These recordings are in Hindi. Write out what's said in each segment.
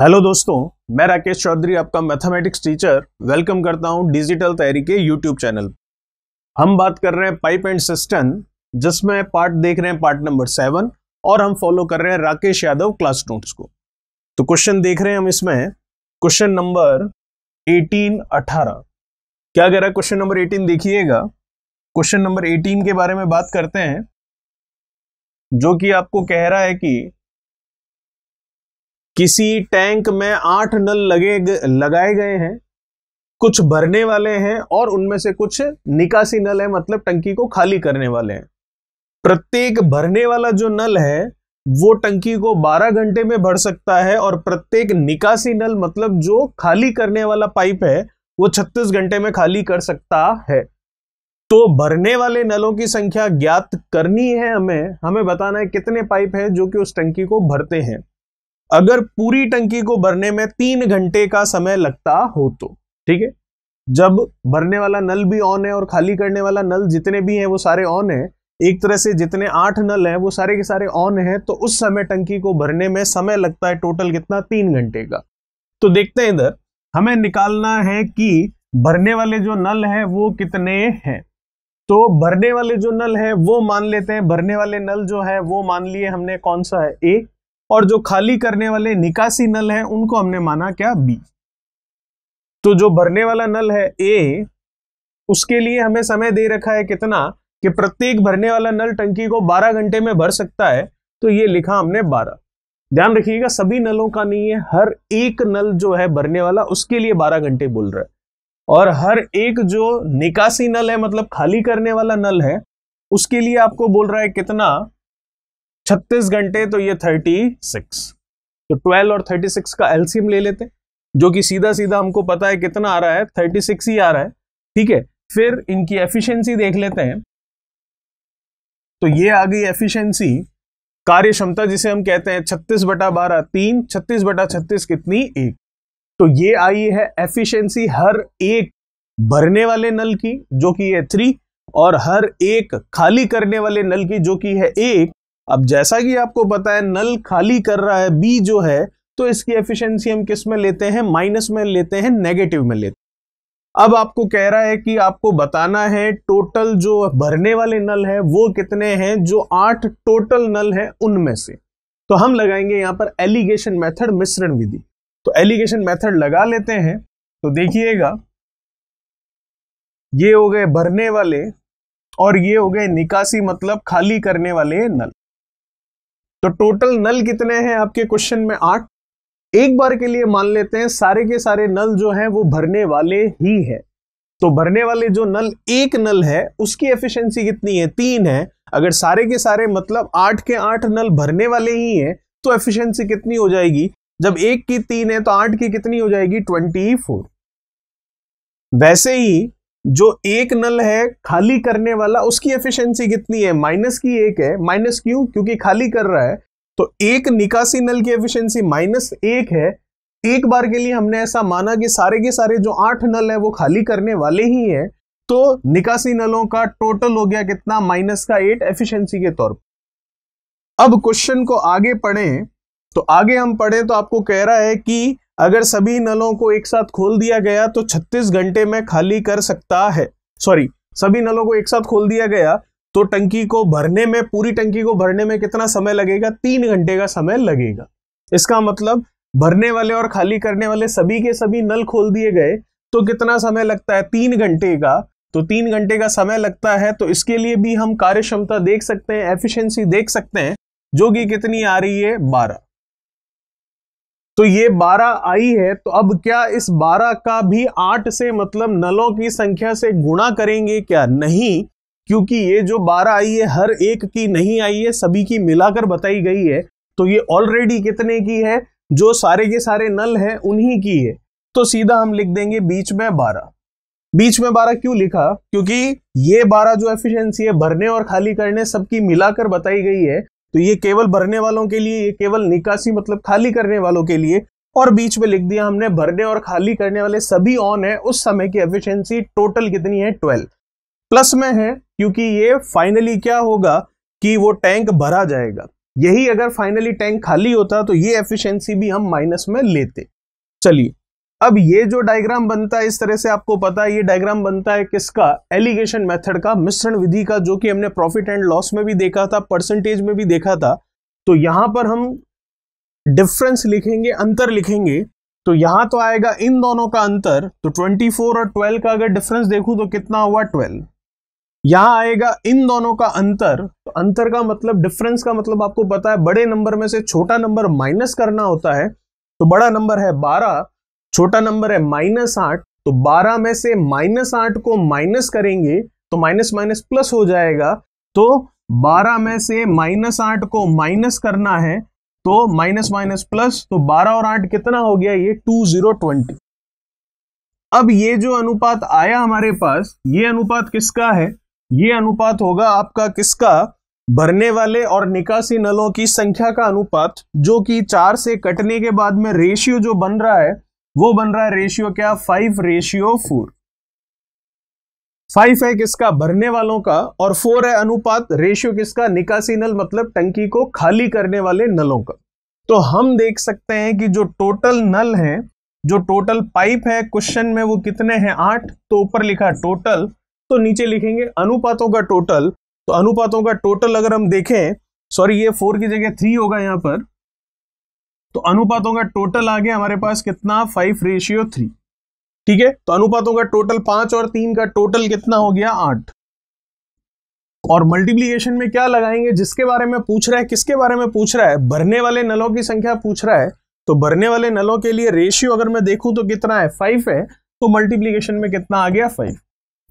हेलो दोस्तों मैं राकेश चौधरी आपका मैथमेटिक्स टीचर वेलकम करता हूं डिजिटल तैयारी के यूट्यूब चैनल हम बात कर रहे हैं पाइप एंड सिस्टम जिसमें पार्ट देख रहे हैं पार्ट नंबर सेवन और हम फॉलो कर रहे हैं राकेश यादव क्लास नोट्स को तो क्वेश्चन देख रहे हैं हम इसमें क्वेश्चन नंबर एटीन अठारह क्या कह रहा है क्वेश्चन नंबर एटीन देखिएगा क्वेश्चन नंबर एटीन के बारे में बात करते हैं जो कि आपको कह रहा है कि किसी टैंक में आठ नल लगे लगाए गए हैं कुछ भरने वाले हैं और उनमें से कुछ निकासी नल है मतलब टंकी को खाली करने वाले हैं प्रत्येक भरने वाला जो नल है वो टंकी को 12 घंटे में भर सकता है और प्रत्येक निकासी नल मतलब जो खाली करने वाला पाइप है वो 36 घंटे में खाली कर सकता है तो भरने वाले नलों की संख्या ज्ञात करनी है हमें हमें बताना है कितने पाइप है जो कि उस टंकी को भरते हैं अगर पूरी टंकी को भरने में तीन घंटे का समय लगता हो तो ठीक है जब भरने वाला नल भी ऑन है और खाली करने वाला नल जितने भी हैं वो सारे ऑन है एक तरह से जितने आठ नल हैं वो सारे के सारे ऑन हैं तो उस समय टंकी को भरने में समय लगता है टोटल कितना तीन घंटे का तो देखते हैं इधर हमें निकालना है कि भरने वाले जो नल है वो कितने हैं तो भरने वाले जो नल है वो मान लेते हैं भरने वाले नल जो है वो मान लिए हमने कौन सा है एक और जो खाली करने वाले निकासी नल है उनको हमने माना क्या बी तो जो भरने वाला नल है ए उसके लिए हमें समय दे रखा है कितना कि प्रत्येक भरने वाला नल टंकी को 12 घंटे में भर सकता है तो ये लिखा हमने 12 ध्यान रखिएगा सभी नलों का नहीं है हर एक नल जो है भरने वाला उसके लिए 12 घंटे बोल रहा है और हर एक जो निकासी नल है मतलब खाली करने वाला नल है उसके लिए आपको बोल रहा है कितना छत्तीस घंटे तो ये थर्टी सिक्स तो ट्वेल्व और थर्टी सिक्स का एल्सियम ले लेते हैं जो कि सीधा सीधा हमको पता है कितना आ रहा है थर्टी सिक्स ही आ रहा है ठीक है फिर इनकी एफिशिएंसी देख लेते हैं तो ये आ गई एफिशिएंसी कार्य क्षमता जिसे हम कहते हैं छत्तीस बटा बारह तीन छत्तीस बटा छत्तीस कितनी एक तो ये आई है एफिशियंसी हर एक भरने वाले नल की जो कि है थ्री और हर एक खाली करने वाले नल की जो कि है एक अब जैसा कि आपको पता है नल खाली कर रहा है बी जो है तो इसकी एफिशिएंसी हम किस में लेते हैं माइनस में लेते हैं नेगेटिव में लेते हैं अब आपको कह रहा है कि आपको बताना है टोटल जो भरने वाले नल है वो कितने हैं जो आठ टोटल नल है उनमें से तो हम लगाएंगे यहां पर एलिगेशन मेथड मिश्रण विधि तो एलिगेशन मेथड लगा लेते हैं तो देखिएगा ये हो गए भरने वाले और ये हो गए निकासी मतलब खाली करने वाले नल तो टोटल नल कितने हैं आपके क्वेश्चन में आठ एक बार के लिए मान लेते हैं सारे के सारे नल जो हैं वो भरने वाले ही हैं तो भरने वाले जो नल एक नल है उसकी एफिशिएंसी कितनी है तीन है अगर सारे के सारे मतलब आठ के आठ नल भरने वाले ही हैं तो एफिशिएंसी कितनी हो जाएगी जब एक की तीन है तो आठ की कितनी हो जाएगी ट्वेंटी फोर वैसे ही जो एक नल है खाली करने वाला उसकी एफिशिएंसी कितनी है माइनस की एक है माइनस क्यों क्योंकि खाली कर रहा है तो एक निकासी नल की एफिशिएंसी माइनस एक है एक बार के लिए हमने ऐसा माना कि सारे के सारे जो आठ नल है वो खाली करने वाले ही हैं तो निकासी नलों का टोटल हो गया कितना माइनस का एट एफिशियंसी के तौर पर अब क्वेश्चन को आगे पढ़े तो आगे हम पढ़े तो आपको कह रहा है कि अगर सभी नलों को एक साथ खोल दिया गया तो 36 घंटे में खाली कर सकता है सॉरी सभी नलों को एक साथ खोल दिया गया तो टंकी को भरने में पूरी टंकी को भरने में कितना समय लगेगा तीन घंटे का समय लगेगा इसका मतलब भरने वाले और खाली करने वाले सभी के सभी नल खोल दिए गए तो कितना समय लगता है तीन घंटे का तो तीन घंटे का समय लगता है तो इसके लिए भी हम कार्य क्षमता देख सकते हैं एफिशिएंसी देख सकते हैं जो कि कितनी आ रही है बारह तो ये 12 आई है तो अब क्या इस 12 का भी 8 से मतलब नलों की संख्या से गुणा करेंगे क्या नहीं क्योंकि ये जो 12 आई है हर एक की नहीं आई है सभी की मिलाकर बताई गई है तो ये ऑलरेडी कितने की है जो सारे के सारे नल हैं उन्हीं की है तो सीधा हम लिख देंगे बीच में 12 बीच में 12 क्यों लिखा क्योंकि ये 12 जो एफिशिएंसी है भरने और खाली करने सबकी मिलाकर बताई गई है तो ये केवल भरने वालों के लिए ये केवल निकासी मतलब खाली करने वालों के लिए और बीच में लिख दिया हमने भरने और खाली करने वाले सभी ऑन है उस समय की एफिशिएंसी टोटल कितनी है ट्वेल्व प्लस में है क्योंकि ये फाइनली क्या होगा कि वो टैंक भरा जाएगा यही अगर फाइनली टैंक खाली होता तो ये एफिशिएंसी भी हम माइनस में लेते चलिए अब ये जो डायग्राम बनता है इस तरह से आपको पता है ये डायग्राम बनता है किसका एलिगेशन मेथड का मिश्रण विधि का जो कि हमने प्रॉफिट एंड लॉस में भी देखा था परसेंटेज में भी देखा था तो यहां पर हम डिफरेंस लिखेंगे अंतर लिखेंगे तो यहां तो आएगा इन दोनों का अंतर तो 24 और 12 का अगर डिफरेंस देखूं तो कितना हुआ 12 यहां आएगा इन दोनों का अंतर तो अंतर का मतलब डिफरेंस का मतलब आपको पता है बड़े नंबर में से छोटा नंबर माइनस करना होता है तो बड़ा नंबर है बारह छोटा नंबर है माइनस आठ तो बारह में से माइनस आठ को माइनस करेंगे तो माइनस माइनस प्लस हो जाएगा तो बारह में से माइनस आठ को माइनस करना है तो माइनस माइनस प्लस तो बारह और आठ कितना हो गया ये टू जीरो ट्वेंटी अब ये जो अनुपात आया हमारे पास ये अनुपात किसका है ये अनुपात होगा आपका किसका भरने वाले और निकासी नलों की संख्या का अनुपात जो कि चार से कटने के बाद में रेशियो जो बन रहा है वो बन रहा है रेशियो क्या फाइव रेशियो फोर फाइव है किसका भरने वालों का और फोर है अनुपात रेशियो किसका निकासी नल मतलब टंकी को खाली करने वाले नलों का तो हम देख सकते हैं कि जो टोटल नल है जो टोटल पाइप है क्वेश्चन में वो कितने हैं आठ तो ऊपर लिखा टोटल तो नीचे लिखेंगे अनुपातों का टोटल तो अनुपातों का टोटल अगर हम देखें सॉरी ये फोर की जगह थ्री होगा यहां पर तो अनुपातों का टोटल आ गया हमारे पास कितना फाइव रेशियो थ्री ठीक है तो अनुपातों का टोटल पांच और तीन का टोटल कितना हो गया आठ और मल्टीप्लीकेशन में क्या लगाएंगे जिसके बारे में पूछ रहा है किसके बारे में पूछ रहा है भरने वाले नलों की संख्या पूछ रहा है तो भरने वाले नलों के लिए रेशियो अगर मैं देखूं तो कितना है फाइव है तो मल्टीप्लीकेशन में कितना आ गया फाइव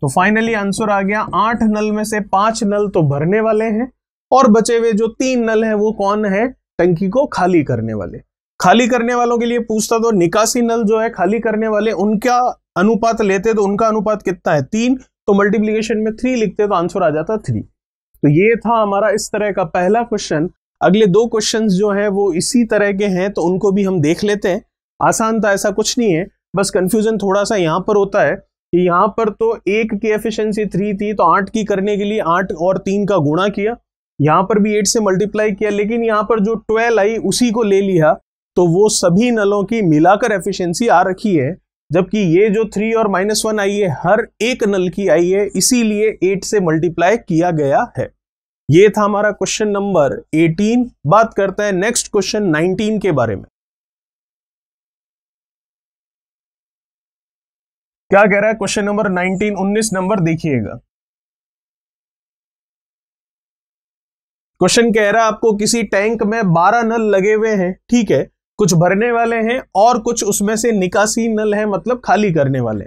तो फाइनली आंसर आ गया आठ नल में से पांच नल तो भरने वाले हैं और बचे हुए जो तीन नल है वो कौन है टंकी को खाली करने वाले खाली करने वालों के लिए पूछता तो निकासी नल जो है खाली करने वाले उनका अनुपात लेते तो उनका अनुपात कितना है तीन तो मल्टीप्लीकेशन में थ्री लिखते तो आंसर आ जाता थ्री तो ये था हमारा इस तरह का पहला क्वेश्चन अगले दो क्वेश्चन जो है वो इसी तरह के हैं तो उनको भी हम देख लेते हैं आसान था ऐसा कुछ नहीं है बस कंफ्यूजन थोड़ा सा यहाँ पर होता है कि यहाँ पर तो एक की एफिशिएंसी थ्री थी तो आठ की करने के लिए आठ और तीन का गुणा किया यहाँ पर भी एट से मल्टीप्लाई किया लेकिन यहाँ पर जो ट्वेल्व आई उसी को ले लिया तो वो सभी नलों की मिलाकर एफिशिएंसी आ रखी है जबकि ये जो थ्री और माइनस वन आई है हर एक नल की आई है इसीलिए एट से मल्टीप्लाई किया गया है ये था हमारा क्वेश्चन नंबर एटीन बात करते हैं नेक्स्ट क्वेश्चन नाइनटीन के बारे में क्या कह रहा है क्वेश्चन नंबर नाइनटीन उन्नीस नंबर देखिएगा क्वेश्चन कह रहा है आपको किसी टैंक में 12 नल लगे हुए हैं ठीक है कुछ भरने वाले हैं और कुछ उसमें से निकासी नल है मतलब खाली करने वाले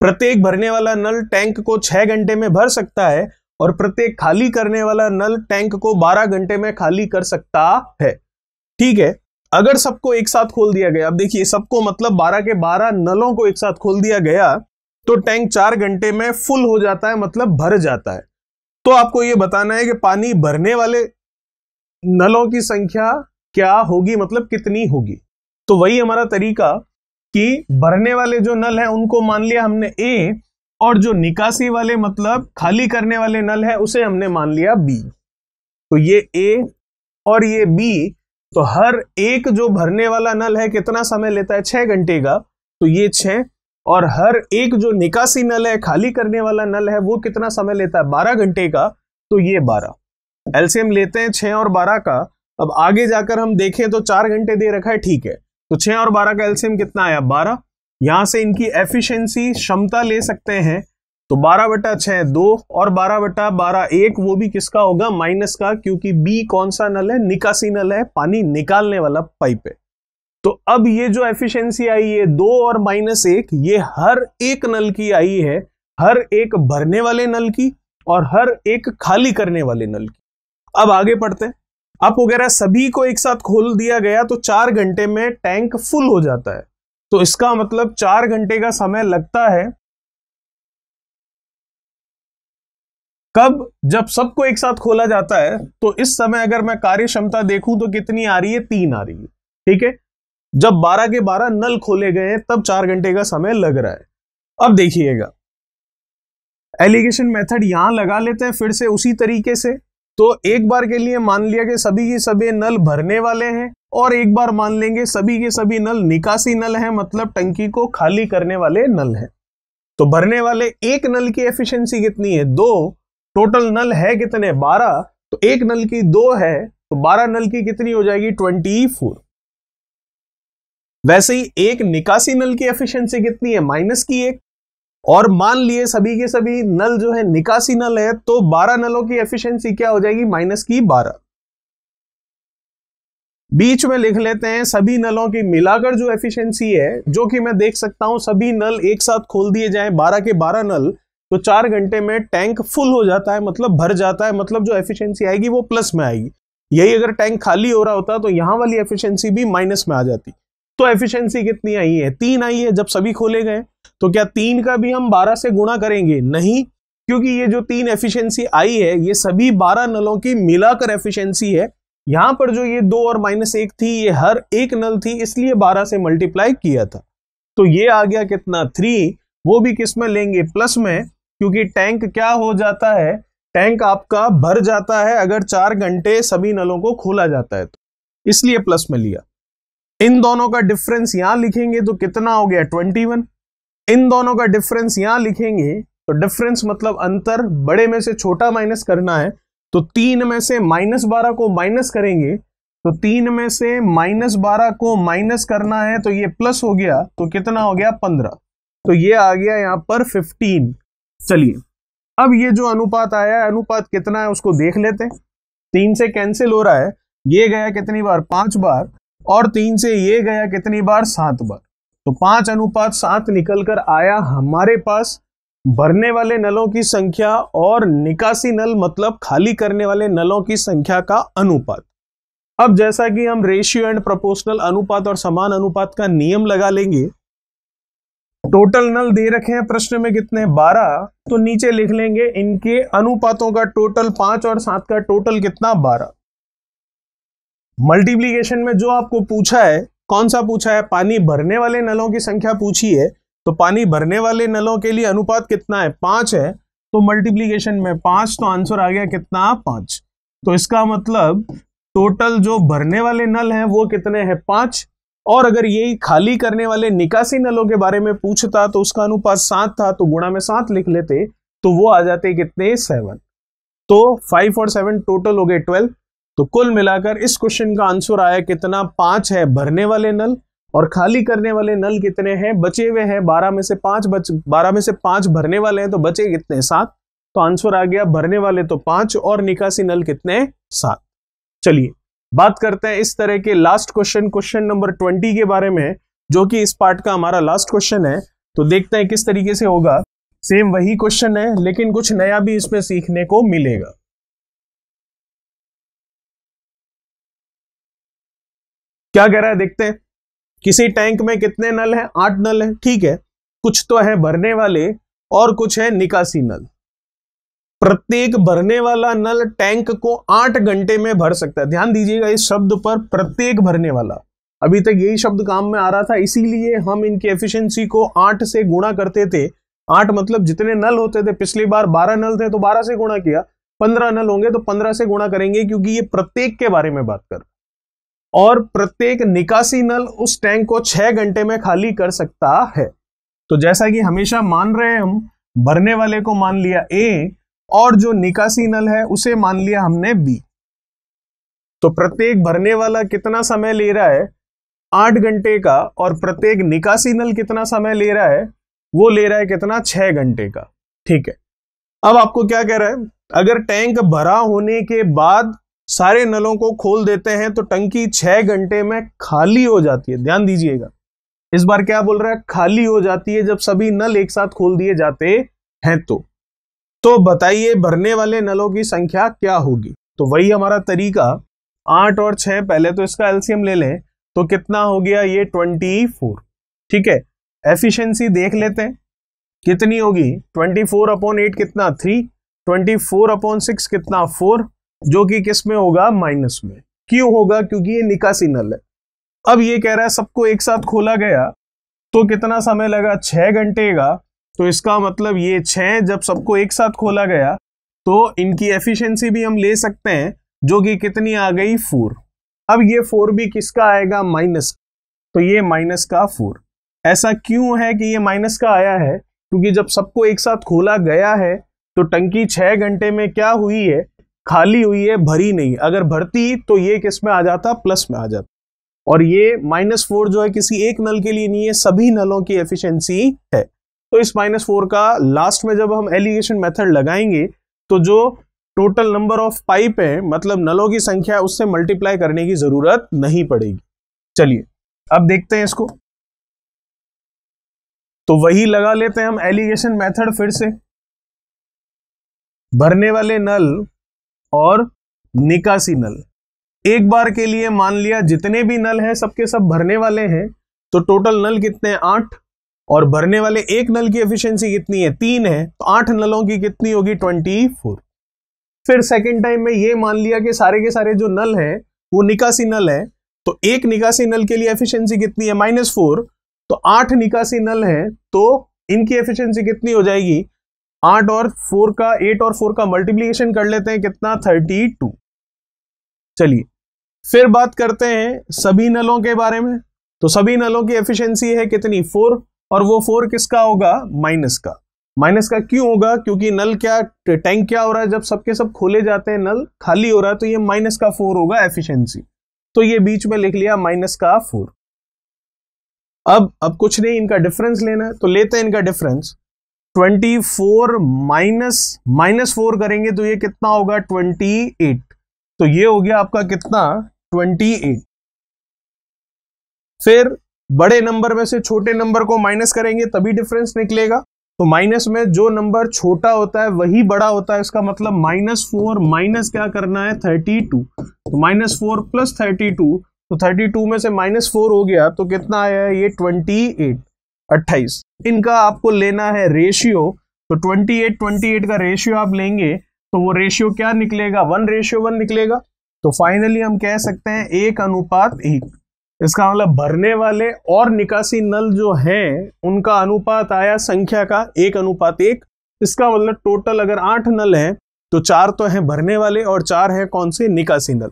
प्रत्येक भरने वाला नल टैंक को छह घंटे में भर सकता है और प्रत्येक खाली करने वाला नल टैंक को 12 घंटे में खाली कर सकता है ठीक है अगर सबको एक साथ खोल दिया गया अब देखिए सबको मतलब 12 के 12 नलों को एक साथ खोल दिया गया तो टैंक चार घंटे में फुल हो जाता है मतलब भर जाता है तो आपको यह बताना है कि पानी भरने वाले नलों की संख्या क्या होगी मतलब कितनी होगी तो वही हमारा तरीका कि भरने वाले जो नल है उनको मान लिया हमने ए और जो निकासी वाले मतलब खाली करने वाले नल है उसे हमने मान लिया बी तो ये ए और ये बी तो हर एक जो भरने वाला नल है कितना समय लेता है छह घंटे का तो ये छह और हर एक जो निकासी नल है खाली करने वाला नल है वो कितना समय लेता है बारह घंटे का तो ये बारह एल्सियम लेते हैं छह और बारह का अब आगे जाकर हम देखें तो चार घंटे दे रखा है ठीक है तो छह और बारह का एल्सियम कितना आया बारह यहां से इनकी एफिशिएंसी क्षमता ले सकते हैं तो बारह बटा छह दो और बारह बटा बारह एक वो भी किसका होगा माइनस का क्योंकि बी कौन सा नल है निकासी नल है पानी निकालने वाला पाइप है तो अब ये जो एफिशिएंसी आई है दो और माइनस एक ये हर एक नल की आई है हर एक भरने वाले नल की और हर एक खाली करने वाले नल की अब आगे पढ़ते हैं आप वगैरह सभी को एक साथ खोल दिया गया तो चार घंटे में टैंक फुल हो जाता है तो इसका मतलब चार घंटे का समय लगता है कब जब सबको एक साथ खोला जाता है तो इस समय अगर मैं कार्य क्षमता देखूं तो कितनी आ रही है तीन आ रही है ठीक है जब 12 के 12 नल खोले गए हैं तब चार घंटे का समय लग रहा है अब देखिएगा एलिगेशन मेथड यहां लगा लेते हैं फिर से उसी तरीके से तो एक बार के लिए मान लिया कि सभी के सभी नल भरने वाले हैं और एक बार मान लेंगे सभी के सभी नल निकासी नल हैं मतलब टंकी को खाली करने वाले नल हैं तो भरने वाले एक नल की एफिशिएंसी कितनी है दो टोटल नल है कितने बारह तो एक नल की दो है तो बारह नल की कितनी हो जाएगी ट्वेंटी फोर वैसे ही एक निकासी नल की एफिशिएंसी कितनी है माइनस की एक और मान लिए सभी के सभी नल जो है निकासी नल है तो 12 नलों की एफिशिएंसी क्या हो जाएगी माइनस की 12 बीच में लिख लेते हैं सभी नलों की मिलाकर जो एफिशिएंसी है जो कि मैं देख सकता हूं सभी नल एक साथ खोल दिए जाए 12 के 12 नल तो चार घंटे में टैंक फुल हो जाता है मतलब भर जाता है मतलब जो एफिशिएंसी आएगी वो प्लस में आएगी यही अगर टैंक खाली हो रहा होता तो यहां वाली एफिशिएंसी भी माइनस में आ जाती तो एफिशिएंसी कितनी आई है तीन आई है जब सभी खोले गए तो क्या तीन का भी हम बारह से गुणा करेंगे नहीं क्योंकि ये जो तीन एफिशिएंसी आई है ये सभी बारह नलों की मिलाकर एफिशिएंसी है यहां पर जो ये दो और माइनस एक थी ये हर एक नल थी इसलिए बारह से मल्टीप्लाई किया था तो ये आ गया कितना थ्री वो भी किस में लेंगे प्लस में क्योंकि टैंक क्या हो जाता है टैंक आपका भर जाता है अगर चार घंटे सभी नलों को खोला जाता है तो इसलिए प्लस में लिया इन दोनों का डिफरेंस यहां लिखेंगे तो कितना हो गया ट्वेंटी वन इन दोनों का डिफरेंस यहां लिखेंगे तो डिफरेंस मतलब अंतर बड़े में से छोटा माइनस करना है तो तीन में से माइनस बारह को माइनस करेंगे तो तीन में से माइनस बारह को माइनस करना है तो ये प्लस हो गया तो कितना हो गया पंद्रह तो ये आ गया यहां पर फिफ्टीन चलिए अब ये जो अनुपात आया है अनुपात कितना है उसको देख लेते हैं तीन से कैंसिल हो रहा है ये गया कितनी बार पांच बार और तीन से ये गया कितनी बार सात बार तो पांच अनुपात सात निकल कर आया हमारे पास भरने वाले नलों की संख्या और निकासी नल मतलब खाली करने वाले नलों की संख्या का अनुपात अब जैसा कि हम रेशियो एंड प्रोपोर्शनल अनुपात और समान अनुपात का नियम लगा लेंगे टोटल नल दे रखे हैं प्रश्न में कितने बारह तो नीचे लिख लेंगे इनके अनुपातों का टोटल पांच और सात का टोटल कितना बारह मल्टीप्लीकेशन में जो आपको पूछा है कौन सा पूछा है पानी भरने वाले नलों की संख्या पूछी है तो पानी भरने वाले नलों के लिए अनुपात कितना है पांच है तो मल्टीप्लीकेशन में पांच तो आंसर आ गया कितना पांच तो इसका मतलब टोटल जो भरने वाले नल हैं वो कितने हैं पांच और अगर यही खाली करने वाले निकासी नलों के बारे में पूछता तो उसका अनुपात सात था तो गुणा में सात लिख लेते तो वो आ जाते कितने सेवन तो फाइव और सेवन टोटल हो गए ट्वेल्व तो कुल मिलाकर इस क्वेश्चन का आंसर आया कितना पांच है भरने वाले नल और खाली करने वाले नल कितने हैं बचे हुए हैं बारह में से पांच बच बारह में से पांच भरने वाले हैं तो बचे कितने सात तो आंसर आ गया भरने वाले तो पांच और निकासी नल कितने सात चलिए बात करते हैं इस तरह के last question question number twenty के बारे में जो कि इस पार्ट का हमारा लास्ट क्वेश्चन है तो देखते हैं किस तरीके से होगा सेम वही क्वेश्चन है लेकिन कुछ नया भी इसमें सीखने को मिलेगा क्या कह रहा है देखते हैं किसी टैंक में कितने नल हैं आठ नल हैं ठीक है कुछ तो है भरने वाले और कुछ है निकासी नल प्रत्येक भरने वाला नल टैंक को आठ घंटे में भर सकता है ध्यान दीजिएगा इस शब्द पर प्रत्येक भरने वाला अभी तक यही शब्द काम में आ रहा था इसीलिए हम इनकी एफिशिएंसी को आठ से गुणा करते थे आठ मतलब जितने नल होते थे पिछली बार बारह नल थे तो बारह से गुणा किया पंद्रह नल होंगे तो पंद्रह से गुणा करेंगे क्योंकि ये प्रत्येक के बारे में बात कर और प्रत्येक निकासी नल उस टैंक को छह घंटे में खाली कर सकता है तो जैसा कि हमेशा मान रहे हम भरने वाले को मान लिया ए और जो निकासी नल है उसे मान लिया हमने बी तो प्रत्येक भरने वाला कितना समय ले रहा है आठ घंटे का और प्रत्येक निकासी नल कितना समय ले रहा है वो ले रहा है कितना छह घंटे का ठीक है अब आपको क्या कह रहा है अगर टैंक भरा होने के बाद सारे नलों को खोल देते हैं तो टंकी छह घंटे में खाली हो जाती है ध्यान दीजिएगा इस बार क्या बोल रहा है खाली हो जाती है जब सभी नल एक साथ खोल दिए जाते हैं तो तो बताइए भरने वाले नलों की संख्या क्या होगी तो वही हमारा तरीका आठ और छह पहले तो इसका एल्सियम ले लें तो कितना हो गया ये ट्वेंटी फोर ठीक है एफिशियंसी देख लेते हैं कितनी होगी ट्वेंटी फोर अपॉन एट कितना three twenty four upon six कितना फोर जो कि किस में होगा माइनस में क्यों होगा क्योंकि ये निकासी नल है अब ये कह रहा है सबको एक साथ खोला गया तो कितना समय लगा छह घंटे का तो इसका मतलब ये छह जब सबको एक साथ खोला गया तो इनकी एफिशिएंसी भी हम ले सकते हैं जो कि कितनी आ गई फोर अब ये फोर भी किसका आएगा माइनस तो ये माइनस का फोर ऐसा क्यों है कि ये माइनस का आया है क्योंकि जब सबको एक साथ खोला गया है तो टंकी छह घंटे में क्या हुई है खाली हुई है भरी नहीं अगर भरती तो ये किस में आ जाता प्लस में आ जाता और ये माइनस फोर जो है किसी एक नल के लिए नहीं है सभी नलों की एफिशिएंसी है तो इस माइनस फोर का लास्ट में जब हम एलिगेशन मेथड लगाएंगे तो जो टोटल नंबर ऑफ पाइप है मतलब नलों की संख्या उससे मल्टीप्लाई करने की जरूरत नहीं पड़ेगी चलिए अब देखते हैं इसको तो वही लगा लेते हैं हम एलिगेशन मेथड फिर से भरने वाले नल और निकासी नल एक बार के लिए मान लिया जितने भी नल हैं सबके सब भरने वाले हैं तो टोटल नल कितने आठ और भरने वाले एक नल की एफिशिएंसी कितनी है तीन है तो आठ नलों की कितनी होगी ट्वेंटी फोर फिर सेकेंड टाइम में ये मान लिया कि सारे के सारे जो नल हैं वो निकासी नल है तो एक निकासी नल के लिए एफिशियंसी कितनी है माइनस फोर तो आठ निकासी नल है तो इनकी एफिशियंसी कितनी हो जाएगी आठ और फोर का एट और फोर का मल्टीप्लीकेशन कर लेते हैं कितना थर्टी टू चलिए फिर बात करते हैं सभी नलों के बारे में तो सभी नलों की एफिशिएंसी है कितनी फोर और वो फोर किसका होगा माइनस का माइनस का क्यों होगा क्योंकि नल क्या टैंक क्या हो रहा है जब सबके सब खोले जाते हैं नल खाली हो रहा है तो ये माइनस का फोर होगा एफिशिएंसी तो ये बीच में लिख लिया माइनस का फोर अब अब कुछ नहीं इनका डिफरेंस लेना है तो लेते हैं इनका difference twenty four minus minus four करेंगे तो ये कितना होगा ट्वेंटी एट तो ये हो गया आपका कितना ट्वेंटी एट फिर बड़े नंबर में से छोटे नंबर को माइनस करेंगे तभी डिफरेंस निकलेगा तो माइनस में जो नंबर छोटा होता है वही बड़ा होता है इसका मतलब माइनस फोर माइनस क्या करना है थर्टी टू तो minus four plus thirty two तो थर्टी टू में से माइनस फोर हो गया तो कितना आया है ये ट्वेंटी एट अट्ठाईस इनका आपको लेना है रेशियो तो ट्वेंटी एट ट्वेंटी एट का रेशियो आप लेंगे तो वो रेशियो क्या निकलेगा वन रेशियो वन निकलेगा तो फाइनली हम कह सकते हैं एक अनुपात एक इसका मतलब भरने वाले और निकासी नल जो है उनका अनुपात आया संख्या का एक अनुपात एक इसका मतलब टोटल अगर आठ नल है तो चार तो हैं भरने वाले और चार हैं कौन से निकासी नल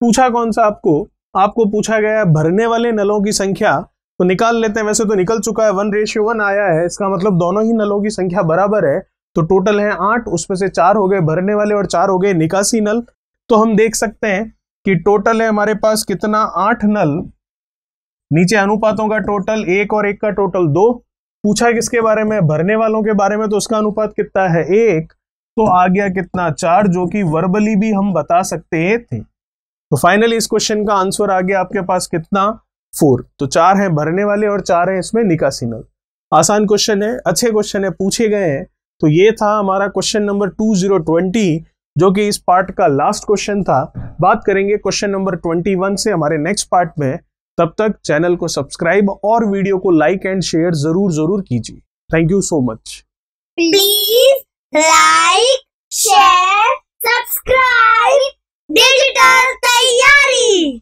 पूछा कौन सा आपको आपको पूछा गया भरने वाले नलों की संख्या तो निकाल लेते हैं वैसे तो निकल चुका है वन रेशियो वन आया है इसका मतलब दोनों ही नलों की संख्या बराबर है तो टोटल है आठ उसमें से चार हो गए भरने वाले और चार हो गए निकासी नल तो हम देख सकते हैं कि टोटल है हमारे पास कितना आठ नल नीचे अनुपातों का टोटल एक और एक का टोटल दो पूछा किसके बारे में भरने वालों के बारे में तो उसका अनुपात कितना है एक तो आ गया कितना चार जो कि वर्बली भी हम बता सकते थे तो फाइनली इस क्वेश्चन का आंसर आ गया आपके पास कितना फोर तो चार हैं भरने वाले और चार हैं इसमें निकासी नल आसान क्वेश्चन है अच्छे क्वेश्चन है पूछे गए हैं तो ये था हमारा question number two zero twenty जो कि इस पार्ट का लास्ट क्वेश्चन था बात करेंगे क्वेश्चन नंबर ट्वेंटी वन से हमारे नेक्स्ट पार्ट में तब तक चैनल को सब्सक्राइब और वीडियो को लाइक एंड शेयर जरूर जरूर कीजिए thank you so much please like share subscribe digital तैयारी